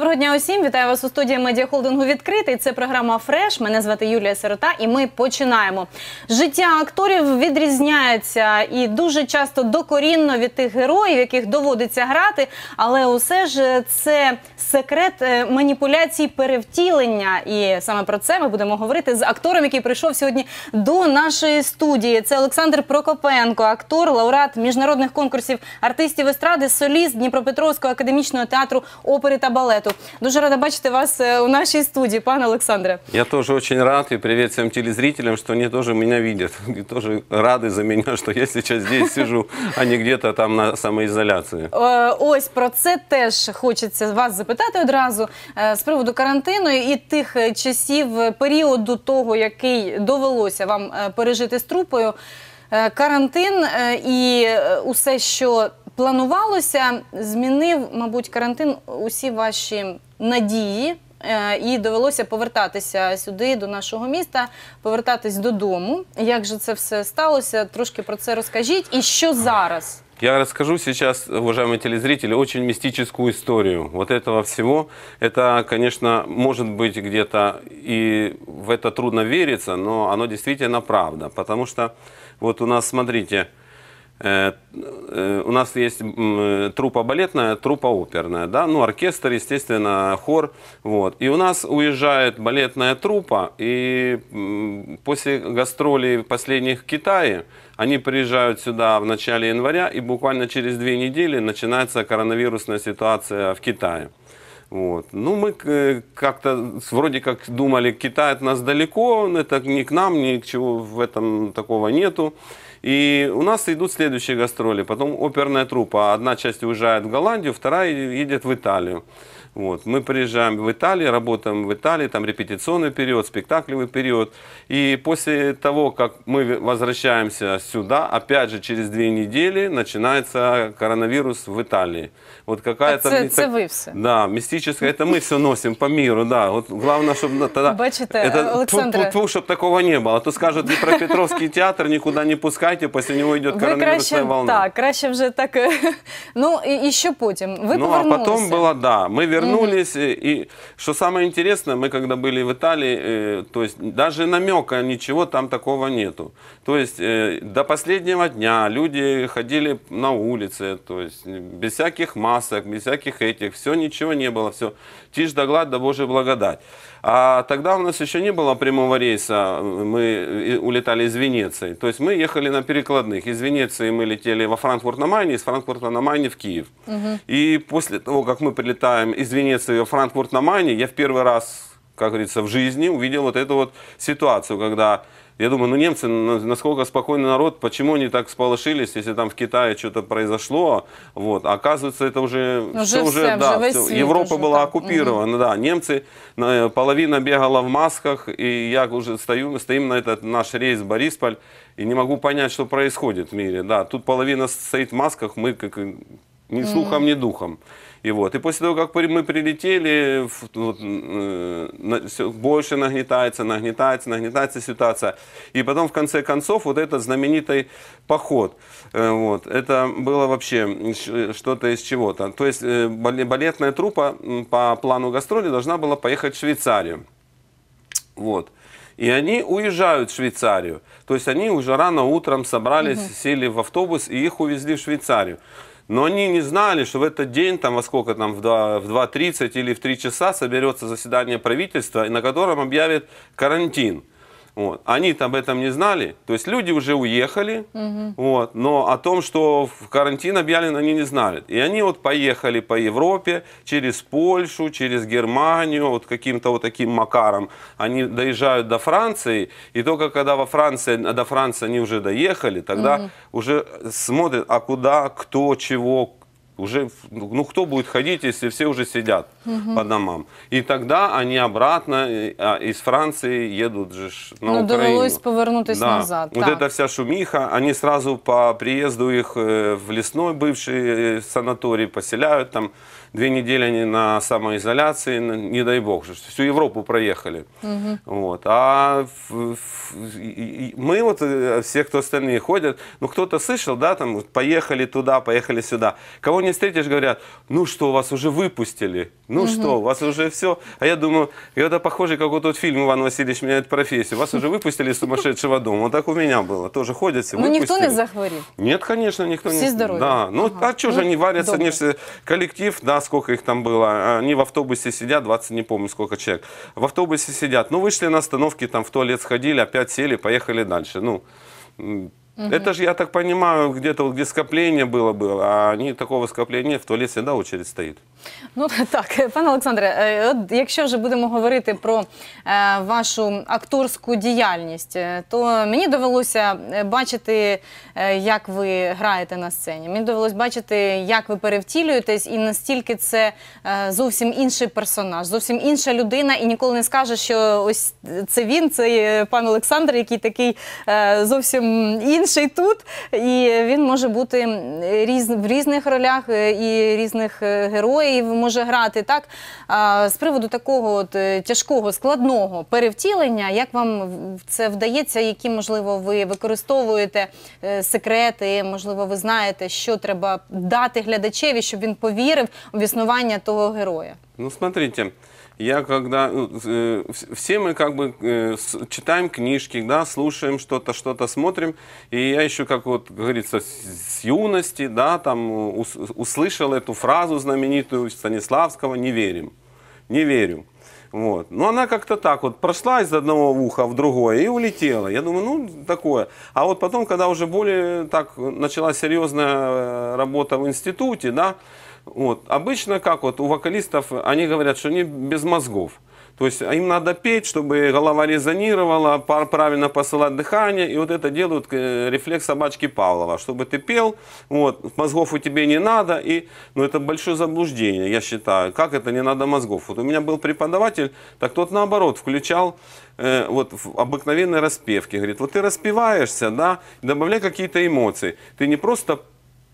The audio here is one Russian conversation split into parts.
Доброго дня усім вітаю вас у студії медіахолдингу відкритий. Це програма Фреш. Мене звати Юлія Сирота, і ми починаємо. Життя акторів відрізняється і дуже часто докорінно від тих героїв, яких доводиться грати. Але усе ж це секрет е, маніпуляцій перевтілення. І саме про це ми будемо говорити з актором, який прийшов сьогодні до нашої студії. Це Олександр Прокопенко, актор, лауреат міжнародних конкурсів артистів естради, соліст Дніпропетровського академічного театру опери та балету проекту. Дуже рада бачити вас е, у нашій студії, пане Олександре. Я теж очень рад і привіт всем телезрителям, что они тоже меня видят. И теж рады за мене, що я сейчас здесь сижу, а не где-то там на самоізоляції. Е, ось про це теж хочеться вас запитати одразу е, з приводу карантину і тих часів періоду того, який довелося вам пережити з трупою. Карантин і усе, що планувалося, змінив, мабуть, карантин усі ваші надії. Е, і довелося повертатися сюди, до нашого міста, повертатись додому. Як же це все сталося? Трошки про це розкажіть. І що зараз? Я расскажу сейчас, уважаемые телезрители, очень мистическую историю вот этого всего. Это, конечно, может быть где-то и в это трудно верится, но оно действительно правда. Потому что вот у нас, смотрите, Э, э, у нас есть э, трупа балетная, трупа оперная, да, ну оркестр, естественно, хор, вот. И у нас уезжает балетная трупа, и после гастролей последних в Китае они приезжают сюда в начале января, и буквально через две недели начинается коронавирусная ситуация в Китае. Вот. Ну, мы как-то вроде как думали, Китай от нас далеко, это ни к нам, ни к чему в этом такого нету. И у нас идут следующие гастроли, потом оперная трупа. Одна часть уезжает в Голландию, вторая едет в Италию. Вот. Мы приезжаем в Италию, работаем в Италии, там репетиционный период, спектаклевый период. И после того, как мы возвращаемся сюда, опять же через две недели начинается коронавирус в Италии. Вот какая-то... Это, это вы все. Да, мистическая, это мы все носим по миру, да. Вот главное, чтобы тогда... Бачите, это, Александра... Тьфу, чтобы такого не было. А то скажут, Петровский театр никуда не пускайте, после него идет ви коронавирусная краще, волна. Так, краще вже так... Э, ну, и еще що потім? ну, повернулися. а потом было, да, мы вернулись вернулись. Угу. И что самое интересное, мы когда были в Италии, э, то есть даже намека ничего там такого нету. То есть э, до последнего дня люди ходили на улице, то есть без всяких масок, без всяких этих, все ничего не было, все тишь да глад да Божья благодать. А тогда у нас еще не было прямого рейса, мы э, улетали из Венеции. То есть мы ехали на перекладных. Из Венеции мы летели во Франкфурт на Майне, из Франкфурта на Майне в Киев. Угу. И после того, как мы прилетаем из Венеции во Франкфурт на Майне, я в первый раз, как говорится, в жизни увидел вот эту вот ситуацию, когда я думаю, ну немцы, насколько спокойный народ, почему они так сполошились, если там в Китае что-то произошло, вот, а оказывается, это уже, уже все, все уже, да, все. Европа уже была там. оккупирована, угу. да, немцы, половина бегала в масках, и я уже стою, стоим на этот наш рейс Борисполь, и не могу понять, что происходит в мире, да, тут половина стоит в масках, мы как ни слухом, ни духом. И вот. И после того, как мы прилетели, ну, вот, э, больше нагнетается, нагнетается, нагнетается ситуация. И потом, в конце концов, вот этот знаменитый поход. Э, вот. Это было вообще что-то из чего-то. То есть э, балетная трупа по плану гастроли должна была поехать в Швейцарию. Вот. И они уезжают в Швейцарию. То есть они уже рано утром собрались, угу. сели в автобус и их увезли в Швейцарию. Но они не знали, что в этот день, там, во сколько там, в 2.30 или в 3 часа соберется заседание правительства, на котором объявят карантин. Вот. Они об этом не знали, то есть люди уже уехали, угу. вот, но о том, что в карантин объявлен, они не знали. И они вот поехали по Европе, через Польшу, через Германию, вот каким-то вот таким макаром. Они доезжают до Франции, и только когда во Франции, до Франции они уже доехали, тогда угу. уже смотрят, а куда, кто, чего, уже, ну, кто будет ходить, если все уже сидят угу. по домам? И тогда они обратно а, из Франции едут же на ну, Украину. довелось повернутись да. назад. Вот так. эта вся шумиха, они сразу по приезду их э, в лесной бывший э, санаторий поселяют там. Две недели они на самоизоляции, не дай бог, же, всю Европу проехали. Угу. Вот. А мы вот, э, все, кто остальные ходят, ну кто-то слышал, да, там, поехали туда, поехали сюда. Кого не не встретишь, говорят, ну что, вас уже выпустили, ну угу. что, у вас уже все. А я думаю, это похоже, как вот тот фильм «Иван Васильевич меняет профессию». Вас уже выпустили из сумасшедшего дома. Вот так у меня было. Тоже ходят все, Ну никто не захворел? Нет, конечно, никто не... Все здоровы? Да. Ну ага. а что же ну, они варятся? Они все... Коллектив, да, сколько их там было. Они в автобусе сидят, 20, не помню, сколько человек. В автобусе сидят. Ну вышли на остановке, там в туалет сходили, опять сели, поехали дальше. Ну, Угу. Это же, я так понимаю, где-то вот где скопление было, было, а они такого скопления нет, в туалете всегда очередь стоит. Ну так, пане Олександре, е, от якщо вже будемо говорити про е, вашу акторську діяльність, е, то мені довелося бачити, як ви граєте на сцені. Мені довелося бачити, як ви перевтілюєтесь, і настільки це зовсім інший персонаж, зовсім інша людина, і ніколи не скаже, що ось це він, це пан Олександр, який такий зовсім інший тут. І він може бути в різних ролях і різних героїв героїв може грати. Так з приводу такого от, е, тяжкого складного перевтілення, як вам це вдається, які можливо ви використовуєте е, секрети? Можливо, ви знаєте, що треба дати глядачеві, щоб він повірив в існування того героя? Ну, смотрите. я когда... Э, все мы как бы э, читаем книжки, да, слушаем что-то, что-то смотрим. И я еще, как вот говорится, с, с юности, да, там ус, услышал эту фразу знаменитую Станиславского «не верим». Не верю. Вот. Но она как-то так вот прошла из одного уха в другое и улетела. Я думаю, ну такое. А вот потом, когда уже более так началась серьезная э, работа в институте, да, вот. Обычно как вот у вокалистов, они говорят, что они без мозгов. То есть а им надо петь, чтобы голова резонировала, пар правильно посылать дыхание. И вот это делают э, рефлекс собачки Павлова, чтобы ты пел, вот, мозгов у тебя не надо. И, ну, это большое заблуждение, я считаю. Как это не надо мозгов? Вот у меня был преподаватель, так тот наоборот включал э, вот в обыкновенной распевке. Говорит, вот ты распеваешься, да, добавляй какие-то эмоции. Ты не просто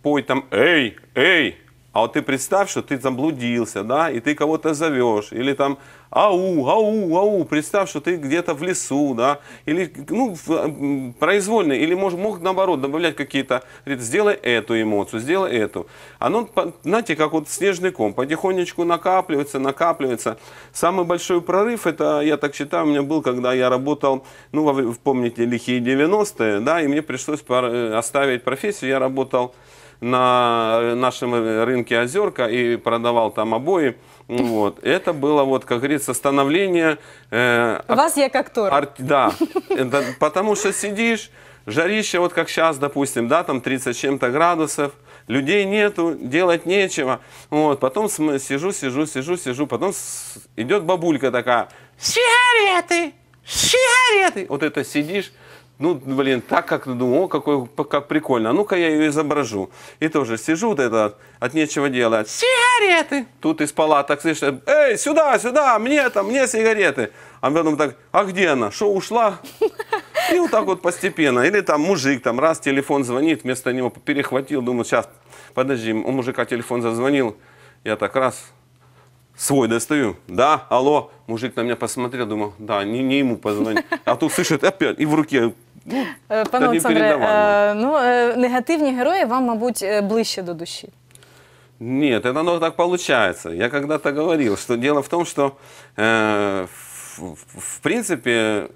пой там, эй, эй, а вот ты представь, что ты заблудился, да, и ты кого-то зовешь, или там ау, ау, ау, представь, что ты где-то в лесу, да, или, ну, произвольно, или может, мог наоборот добавлять какие-то, говорит, сделай эту эмоцию, сделай эту. Оно, знаете, как вот снежный ком, потихонечку накапливается, накапливается. Самый большой прорыв, это, я так считаю, у меня был, когда я работал, ну, помните, лихие 90-е, да, и мне пришлось э, оставить профессию, я работал на нашем рынке Озерка и продавал там обои. Вот. Это было, вот, как говорится, становление... Э, Вас я как актор. Ар, да, это, потому что сидишь, жарище, вот как сейчас, допустим, да, там 30 чем-то градусов, людей нету, делать нечего. Вот, потом сижу, сижу, сижу, сижу, потом идет бабулька такая, сигареты, сигареты. Вот это сидишь, ну, блин, так как, ну, о, какой, как прикольно. А ну-ка я ее изображу. И тоже сижу вот это от нечего делать. Сигареты! Тут из палаток слышно, эй, сюда, сюда, мне там, мне сигареты. А потом так, а где она? Что, ушла? И вот так вот постепенно. Или там мужик, там раз телефон звонит, вместо него перехватил, думаю, сейчас, подожди, у мужика телефон зазвонил. Я так раз, свой достаю. Да, алло. Мужик на меня посмотрел, думал, да, не, не ему позвонить. А тут слышит опять, и в руке ну, Пане Олександре, ну, е, негативні герої вам, мабуть, е, ближче до душі. Нет, это оно так получается. Я когда-то говорил, что дело в том, что э, в, в- принципе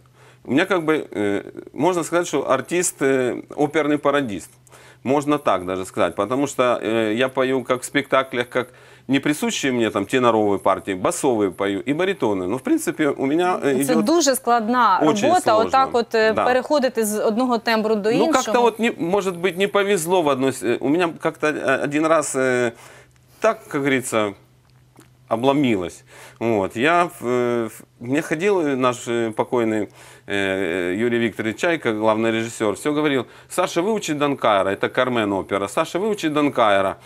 у меня как бы э, можно сказать, что артист э, оперный пародист. Можно так даже сказать, потому что э, я пою как в спектаклях, как не присущие мне там тенорові партии басовые пою и баритоны Ну, в принципе у меня э, это Це дуже складна Очень робота, сложно. отак от да. переходити из одного тембру до ну, іншого. Ну, как то вот не, может быть не повезло в одній... Э, у меня как то э, один раз так, как говорится обломилось. Вот. Я, э, мне ходил наш покойный Юрий Викторович Чайка, главный режиссер, все говорил, Саша, выучи Данкайра, это Кармен опера, Саша, выучи Данкайра.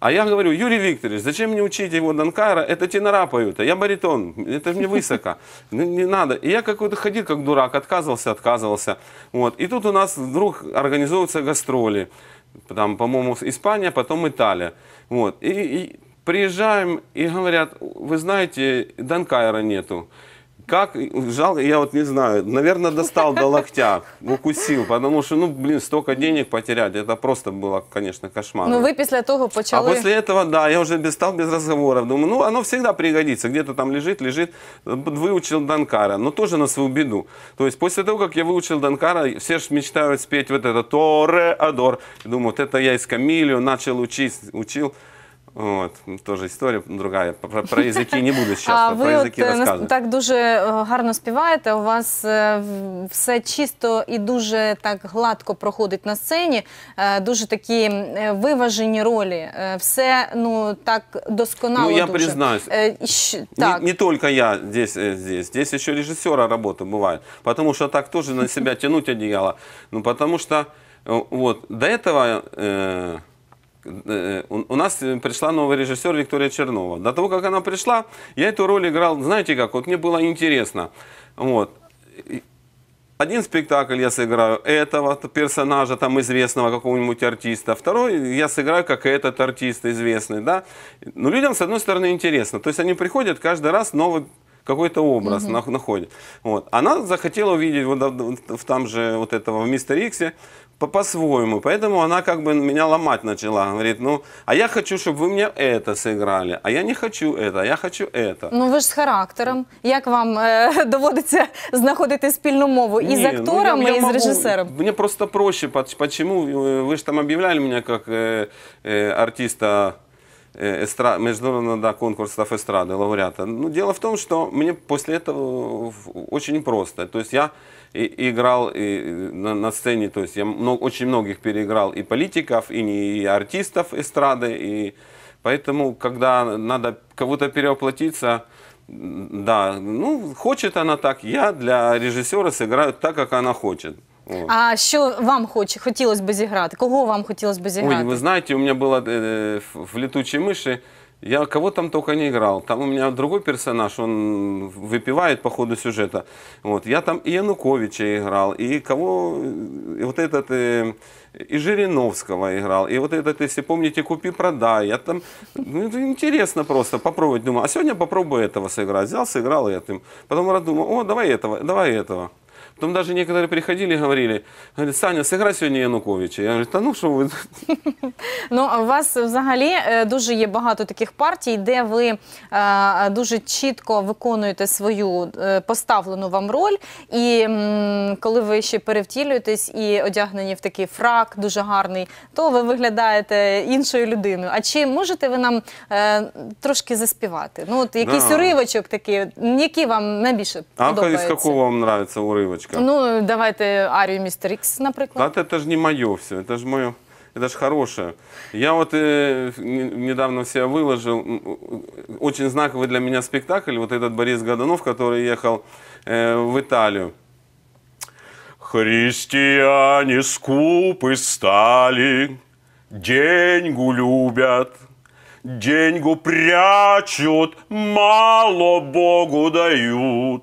А я говорю, Юрий Викторович, зачем мне учить его Данкара? Это тенора поют, а я баритон, это мне высоко, ну, не надо. И я какой-то ходил как дурак, отказывался, отказывался. Вот. И тут у нас вдруг организовываются гастроли. Там, по-моему, Испания, потом Италия. Вот. И, и приезжаем и говорят, вы знаете, Данкайра нету. Как, жалко, я вот не знаю, наверное, достал до локтя, укусил, потому что, ну, блин, столько денег потерять, это просто было, конечно, кошмар. Ну, вы после того а почали... А после этого, да, я уже стал без разговоров, думаю, ну, оно всегда пригодится, где-то там лежит, лежит, выучил Данкара, но тоже на свою беду. То есть после того, как я выучил Данкара, все же мечтают спеть вот это «Торе Адор», думаю, вот это я из Камилио начал учить, учил, от ну, Тоже історія другая. Про, про язики не буду сейчас а, а про ви язики от, э, розказувати. так дуже э, гарно співаєте. У вас все чисто і дуже так гладко проходить на сцені, дуже такі виважені ролі. Все ну так досконало. Ну я признаюсь, так. Не, не только я здесь, э, здесь, здесь еще режиссера работа бывает. Потому что так тоже на себя тянуть одеяло. Ну потому что вот до этого... Э, Э, у нас э, пришла новый режиссер Виктория Чернова. До того, как она пришла, я эту роль играл, знаете как, вот мне было интересно. Вот. Один спектакль я сыграю этого персонажа, там известного какого-нибудь артиста. Второй я сыграю как этот артист известный, да. Но ну, людям, с одной стороны, интересно. То есть они приходят каждый раз новый какой-то образ угу. находит. Вот. Она захотела увидеть вот в, в, в там же вот этого в Мистер Иксе по-своему. Поэтому она как бы меня ломать начала. Говорит, ну, а я хочу, чтобы вы мне это сыграли, а я не хочу это, я хочу это. Ну ви ж з характером. Як вам е, доводиться знаходити спільну мову і з Не, ну, я- я і з могу- режисером? Мне просто проще. пот- Почему? Э, вы же там объявляли меня как э, э, артиста Э, эстра... международного конкурсов эстрады, лауреата. Ну, дело в том, что мне после этого э, очень просто. То есть я и играл и э, на, на сцене, то есть я много, очень многих переиграл и политиков, и, не, и артистов эстрады, и поэтому, когда надо кого-то переоплатиться, да, ну, хочет она так, я для режиссера сыграю так, как она хочет. А що вам хотілося хотелось бы зіграти? Кого вам хотелось бы зіграти? Ой, вы знаете, у меня было е, е, в «Летучей мыши» Я кого там только не играл. Там у меня другой персонаж, он выпивает по ходу сюжета. Я там и Януковича играл, и кого, и вот этот, и е, Жириновского играл, и вот этот, если помните, купи-продай. Я там, ну, это интересно просто попробовать. Думаю, а сегодня попробую этого сыграть. Взял, сыграл этим. Потом раз думаю, о, давай этого, давай этого. Там даже некоторые приходили и говорили, говорят, Саня, сыграй сегодня Януковича. Я говорю, та ну що ви. Ну, у вас взагалі е, дуже є багато таких партій, де ви е, дуже чітко виконуєте свою е, поставлену вам роль. І м, коли ви ще перевтілюєтесь і одягнені в такий фрак, дуже гарний, то ви виглядаєте іншою людиною. А чи можете ви нам е, трошки заспівати? Ну, от якийсь Да. уривочок такий, який вам найбільше А из подобається? вам нравится урывочек? дочка. Ну, давайте Арію Містер Ікс, наприклад. Да, это ж не мое все, это ж мое, это же хорошее. Я вот э, недавно в себя выложил, э, очень знаковый для меня спектакль, вот этот Борис Годунов, который ехал э, в Италию. Христиане скупы стали, деньгу любят, деньгу прячут, мало Богу дают.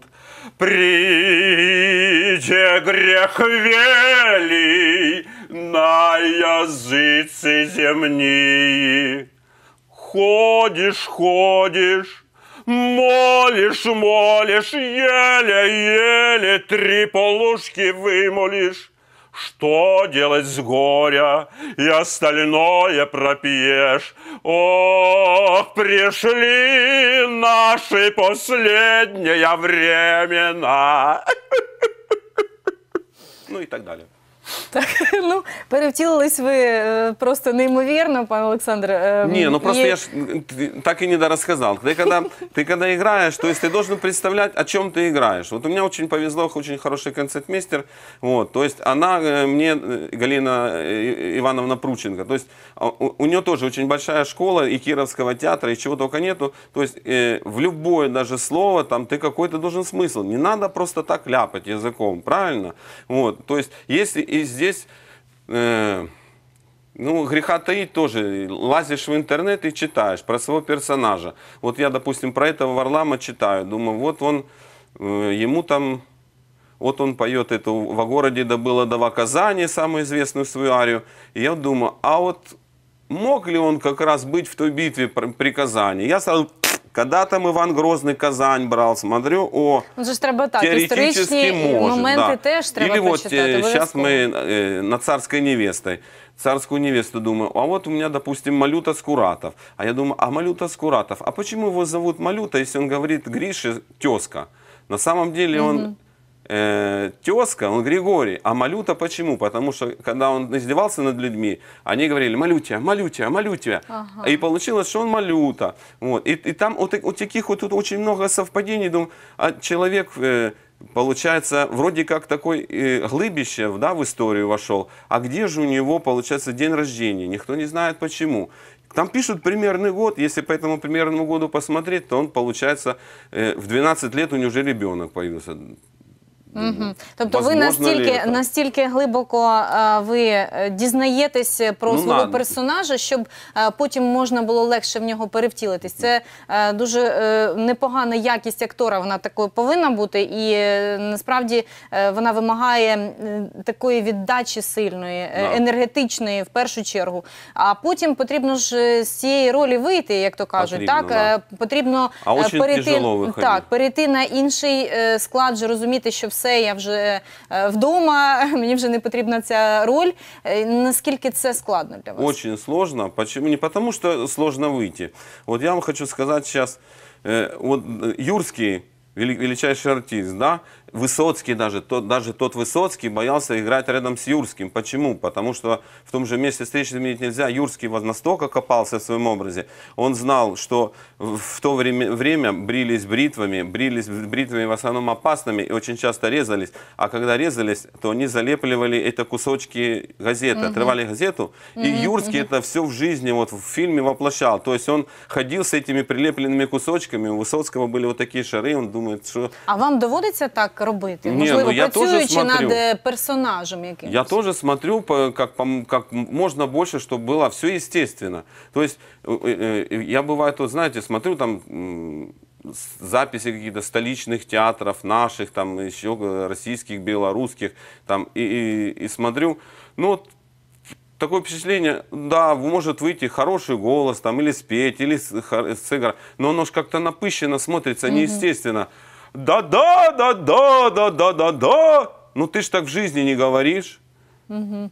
Прийде грех велий на языцы земные. Ходишь, ходишь, молишь, молишь, еле-еле три полушки вымолишь. Что делать с горя, и остальное пропьешь? Ох, пришли наши последние времена! Ну и так далее. Так, ну, перевтілились ви просто неймовірно, пан Олександр. Не, ну просто я ж так и не дорассказал. Ты когда, ты когда играешь, то есть ты должен представлять, о чем ты играешь. Вот у меня очень повезло, очень хороший концертмейстер. Вот, то есть она мне, Галина Ивановна Прученко, то есть а, у, у нее тоже очень большая школа и Кировского театра, и чего только нету. То есть э, в любое даже слово там ты какой-то должен смысл. Не надо просто так ляпать языком, правильно? Вот, то есть если здесь, э, ну, греха таить тоже. Лазишь в интернет и читаешь про своего персонажа. Вот я, допустим, про этого Варлама читаю. Думаю, вот он, э, ему там, вот он поет эту «Во городе да было дова Казани», самую известную свою арию. И я думаю, а вот мог ли он как раз быть в той битве при Казани? Я сразу когда там Іван Грозний Казань брал, смотрю, о ну, теоретически можно, Или вот сейчас э, мы э, на царской невестой, Царскую невесту думаю, а вот у меня, допустим, Малюта Скуратов. А я думаю, а Малюта Скуратов, а почему его зовут Малюта, если он говорит Грише тезка? На самом деле он э, тезка, он Григорий, а Малюта почему? Потому что когда он издевался над людьми, они говорили «Малютя, Малютя, Малютя». Ага. И получилось, что он Малюта. Вот. И, и там вот, вот таких вот тут очень много совпадений. Думаю, а человек... Э, получается, вроде как такой э, Глыбищев да, в историю вошел, а где же у него, получается, день рождения? Никто не знает почему. Там пишут примерный год, если по этому примерному году посмотреть, то он, получается, э, в 12 лет у него уже ребенок появился. Угу. Тобто ви настільки настільки глибоко а, е, ви е, дізнаєтесь е, про ну, свого надо. персонажа, щоб а, потім можна було легше в нього перевтілитись. Це а, дуже а, непогана якість актора. Вона такою повинна бути, і насправді а, вона вимагає такої віддачі сильної, да. енергетичної в першу чергу. А потім потрібно ж з цієї ролі вийти, як то кажуть, потрібно, так да. потрібно а перейти, так, перейти на інший склад, розуміти, що все. все, я вже вдома, мені вже не потрібна ця роль. Наскільки це складно для вас? Очень сложно. Почему? Не потому, что сложно выйти. Вот я вам хочу сказать сейчас, э, вот э, Юрский величайший артист, да, Высоцкий даже, тот, даже тот Высоцкий боялся играть рядом с Юрским. Почему? Потому что в том же месте встречи изменить нельзя. Юрский настолько копался в своем образе. Он знал, что в то время, время брились бритвами, брились бритвами в основном опасными и очень часто резались. А когда резались, то они залепливали это кусочки газеты, угу. отрывали газету. Угу, и Юрский угу. это все в жизни, вот в фильме воплощал. То есть он ходил с этими прилепленными кусочками. У Высоцкого были вот такие шары, он думает, что... А вам доводится так робити? Ні, Можливо, ну, я працюючи тоже смотрю. над персонажем якимось? Я тоже смотрю, как, как можно больше, чтобы было все естественно. То есть э, э, э, я бывает, то знаете, смотрю там записи каких-то столичных театров, наших, там еще российских, белорусских, там, и, и- и смотрю, ну вот такое впечатление, да, может выйти хороший голос, там, или спеть, или с- сыграть, но оно же как-то напыщенно смотрится, неестественно да-да, да-да, да-да, да-да. Ну ты ж так в жизни не говоришь. Угу.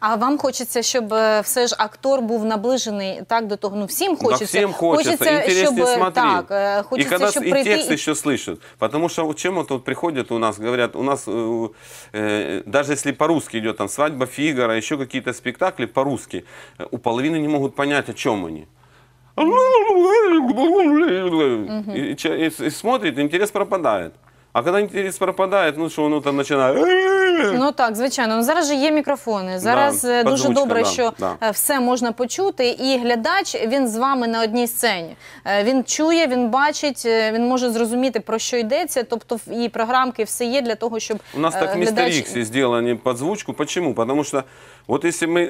А вам хочеться, щоб э, все ж актор був наближений так до того. Ну всім хочеться. Да всем хочется. хочется Интереснее щоб, смотри. Так, хочется, и когда щоб и прийти... текст еще слышат. Потому что чем вот, вот приходят у нас, говорят, у нас, э, даже если по-русски идет там «Свадьба Фигара», еще какие-то спектакли по-русски, у половины не могут понять, о чем они. И, и, и смотрит, интерес пропадает. А коли інтерес пропадає, ну що воно там починає. Ну так, звичайно. Ну, зараз же є мікрофони. Зараз да, е, дуже добре, да, що да. Е, все можна почути. І глядач він з вами на одній сцені. Е, він чує, він бачить, він може зрозуміти про що йдеться. Тобто і програмки все є для того, щоб у нас так глядач... містеріксі зроблені звучку. Чому? Тому що, от якщо ми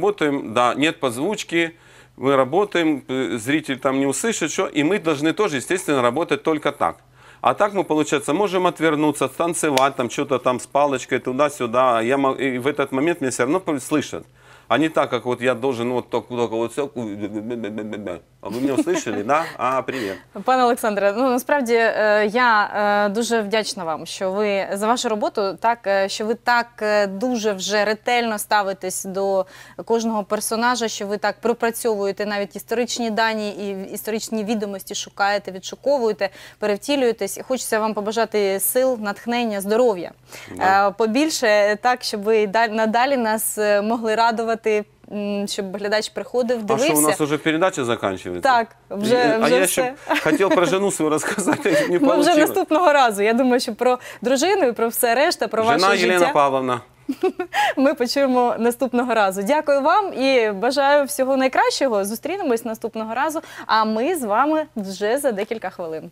працюємо, да, нет підзвучки, мы работаем, э, зритель там не услышит, что, и мы должны тоже, естественно, работать только так. А так мы, получается, можем отвернуться, станцевать, там что-то там с палочкой туда-сюда. Я, и в этот момент меня все равно слышат. А не так, как вот я должен вот только, только вот все. ви мене услышали, да? А, привіт. Пане Олександре, ну насправді е, я е, дуже вдячна вам, що ви за вашу роботу, так е, що ви так дуже вже ретельно ставитесь до кожного персонажа, що ви так пропрацьовуєте навіть історичні дані і історичні відомості шукаєте, відшуковуєте, перевтілюєтесь. Хочеться вам побажати сил, натхнення, здоров'я. Да. побільше так, щоб ви надалі нас могли радувати показувати, щоб глядач приходив, А дивився. у нас вже передача заканчивается? Так, вже, И- а вже я все. про жену свою розказати. а не Ми вже наступного разу. Я думаю, що про дружину і про все решта, про Жена ваше Елена Єлена Павловна. ми почуємо наступного разу. Дякую вам і бажаю всього найкращого. Зустрінемось наступного разу. А ми з вами вже за декілька хвилин.